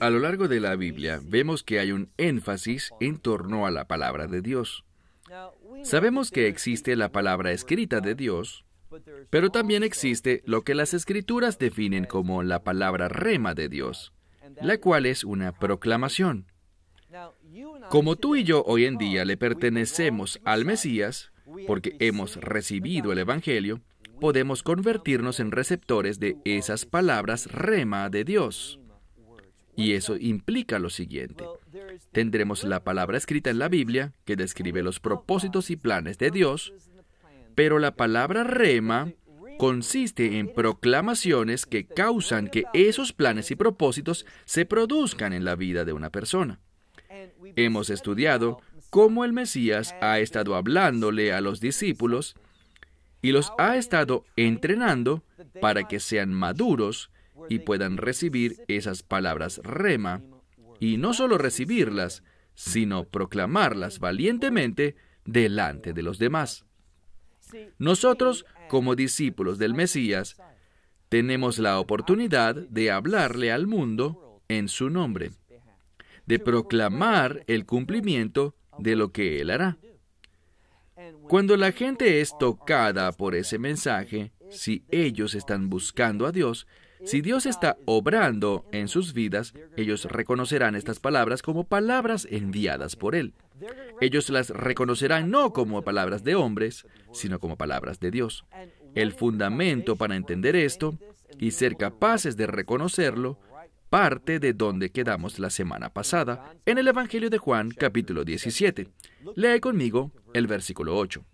A lo largo de la Biblia vemos que hay un énfasis en torno a la palabra de Dios. Sabemos que existe la palabra escrita de Dios, pero también existe lo que las escrituras definen como la palabra rema de Dios, la cual es una proclamación. Como tú y yo hoy en día le pertenecemos al Mesías, porque hemos recibido el Evangelio, podemos convertirnos en receptores de esas palabras rema de Dios. Y eso implica lo siguiente. Tendremos la palabra escrita en la Biblia que describe los propósitos y planes de Dios, pero la palabra rema consiste en proclamaciones que causan que esos planes y propósitos se produzcan en la vida de una persona. Hemos estudiado cómo el Mesías ha estado hablándole a los discípulos y los ha estado entrenando para que sean maduros y puedan recibir esas palabras rema, y no solo recibirlas, sino proclamarlas valientemente delante de los demás. Nosotros, como discípulos del Mesías, tenemos la oportunidad de hablarle al mundo en su nombre, de proclamar el cumplimiento de lo que Él hará. Cuando la gente es tocada por ese mensaje, si ellos están buscando a Dios, si Dios está obrando en sus vidas, ellos reconocerán estas palabras como palabras enviadas por Él. Ellos las reconocerán no como palabras de hombres, sino como palabras de Dios. El fundamento para entender esto y ser capaces de reconocerlo parte de donde quedamos la semana pasada, en el Evangelio de Juan capítulo 17. Lee conmigo el versículo 8.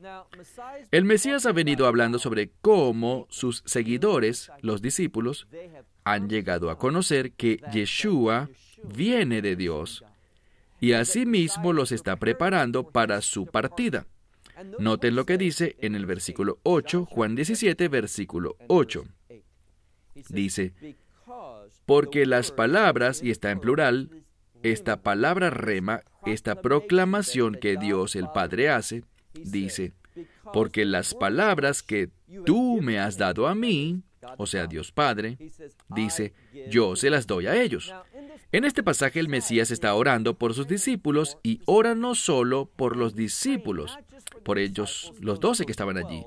El Mesías ha venido hablando sobre cómo sus seguidores, los discípulos, han llegado a conocer que Yeshua viene de Dios y asimismo los está preparando para su partida. Noten lo que dice en el versículo 8, Juan 17, versículo 8. Dice, porque las palabras, y está en plural, esta palabra rema, esta proclamación que Dios el Padre hace, dice, porque las palabras que tú me has dado a mí, o sea, Dios Padre, dice, yo se las doy a ellos. En este pasaje el Mesías está orando por sus discípulos y ora no solo por los discípulos, por ellos los doce que estaban allí,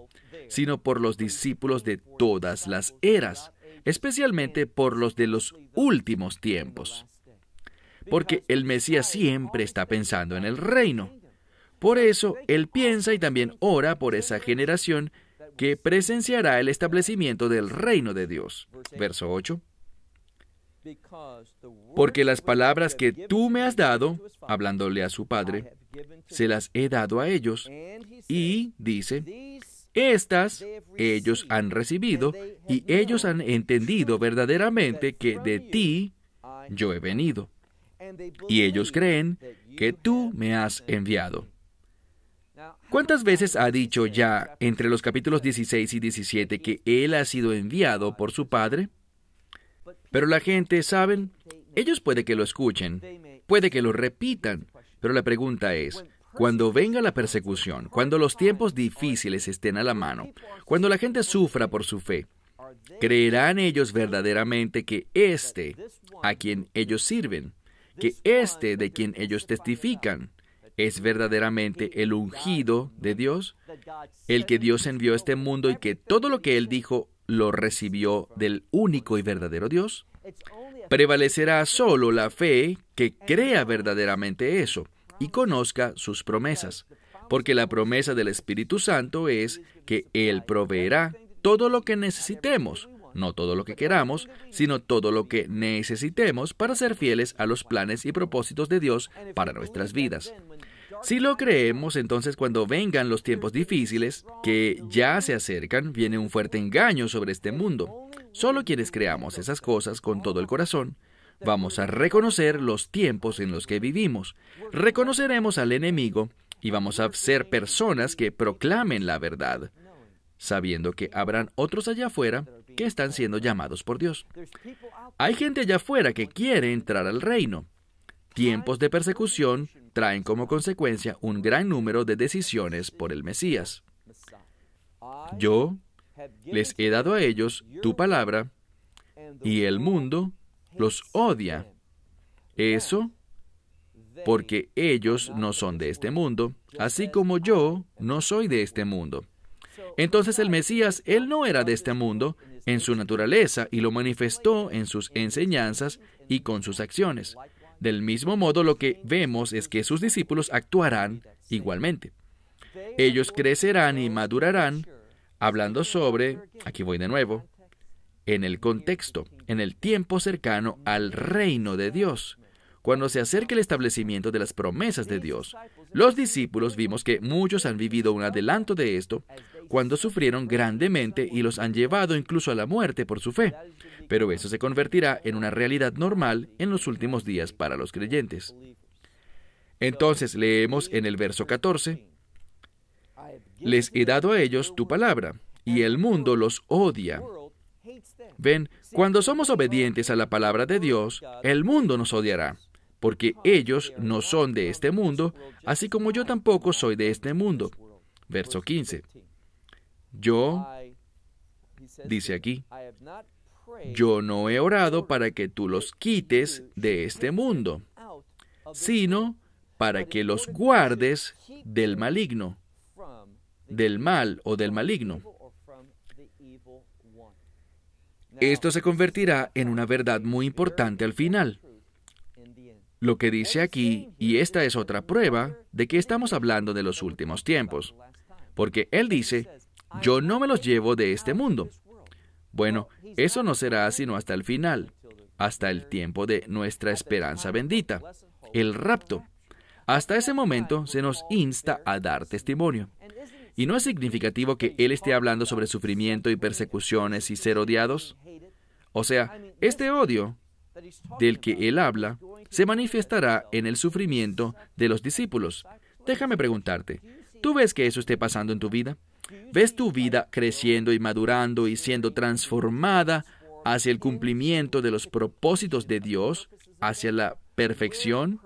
sino por los discípulos de todas las eras especialmente por los de los últimos tiempos. Porque el Mesías siempre está pensando en el reino. Por eso, él piensa y también ora por esa generación que presenciará el establecimiento del reino de Dios. Verso 8. Porque las palabras que tú me has dado, hablándole a su padre, se las he dado a ellos. Y dice, estas ellos han recibido y ellos han entendido verdaderamente que de ti yo he venido. Y ellos creen que tú me has enviado. ¿Cuántas veces ha dicho ya entre los capítulos 16 y 17 que Él ha sido enviado por su Padre? Pero la gente, ¿saben? Ellos puede que lo escuchen, puede que lo repitan, pero la pregunta es, cuando venga la persecución, cuando los tiempos difíciles estén a la mano, cuando la gente sufra por su fe, ¿creerán ellos verdaderamente que este a quien ellos sirven, que este de quien ellos testifican, es verdaderamente el ungido de Dios, el que Dios envió a este mundo y que todo lo que él dijo lo recibió del único y verdadero Dios? Prevalecerá solo la fe que crea verdaderamente eso y conozca sus promesas, porque la promesa del Espíritu Santo es que Él proveerá todo lo que necesitemos, no todo lo que queramos, sino todo lo que necesitemos para ser fieles a los planes y propósitos de Dios para nuestras vidas. Si lo creemos, entonces cuando vengan los tiempos difíciles, que ya se acercan, viene un fuerte engaño sobre este mundo. Solo quienes creamos esas cosas con todo el corazón, vamos a reconocer los tiempos en los que vivimos. Reconoceremos al enemigo y vamos a ser personas que proclamen la verdad, sabiendo que habrán otros allá afuera que están siendo llamados por Dios. Hay gente allá afuera que quiere entrar al reino. Tiempos de persecución traen como consecuencia un gran número de decisiones por el Mesías. Yo les he dado a ellos tu palabra y el mundo los odia. Eso porque ellos no son de este mundo, así como yo no soy de este mundo. Entonces el Mesías, él no era de este mundo en su naturaleza y lo manifestó en sus enseñanzas y con sus acciones. Del mismo modo, lo que vemos es que sus discípulos actuarán igualmente. Ellos crecerán y madurarán hablando sobre, aquí voy de nuevo, en el contexto, en el tiempo cercano al reino de Dios. Cuando se acerca el establecimiento de las promesas de Dios, los discípulos vimos que muchos han vivido un adelanto de esto cuando sufrieron grandemente y los han llevado incluso a la muerte por su fe. Pero eso se convertirá en una realidad normal en los últimos días para los creyentes. Entonces leemos en el verso 14, Les he dado a ellos tu palabra, y el mundo los odia Ven, cuando somos obedientes a la palabra de Dios, el mundo nos odiará, porque ellos no son de este mundo, así como yo tampoco soy de este mundo. Verso 15. Yo, dice aquí, yo no he orado para que tú los quites de este mundo, sino para que los guardes del maligno, del mal o del maligno. Esto se convertirá en una verdad muy importante al final. Lo que dice aquí, y esta es otra prueba de que estamos hablando de los últimos tiempos, porque Él dice, yo no me los llevo de este mundo. Bueno, eso no será sino hasta el final, hasta el tiempo de nuestra esperanza bendita, el rapto. Hasta ese momento se nos insta a dar testimonio. ¿Y no es significativo que él esté hablando sobre sufrimiento y persecuciones y ser odiados? O sea, este odio del que él habla se manifestará en el sufrimiento de los discípulos. Déjame preguntarte, ¿tú ves que eso esté pasando en tu vida? ¿Ves tu vida creciendo y madurando y siendo transformada hacia el cumplimiento de los propósitos de Dios, hacia la perfección?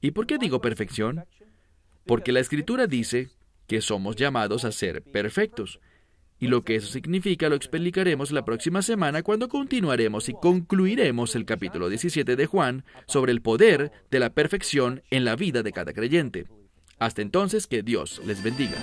¿Y por qué digo perfección? Porque la Escritura dice que somos llamados a ser perfectos. Y lo que eso significa lo explicaremos la próxima semana cuando continuaremos y concluiremos el capítulo 17 de Juan sobre el poder de la perfección en la vida de cada creyente. Hasta entonces, que Dios les bendiga.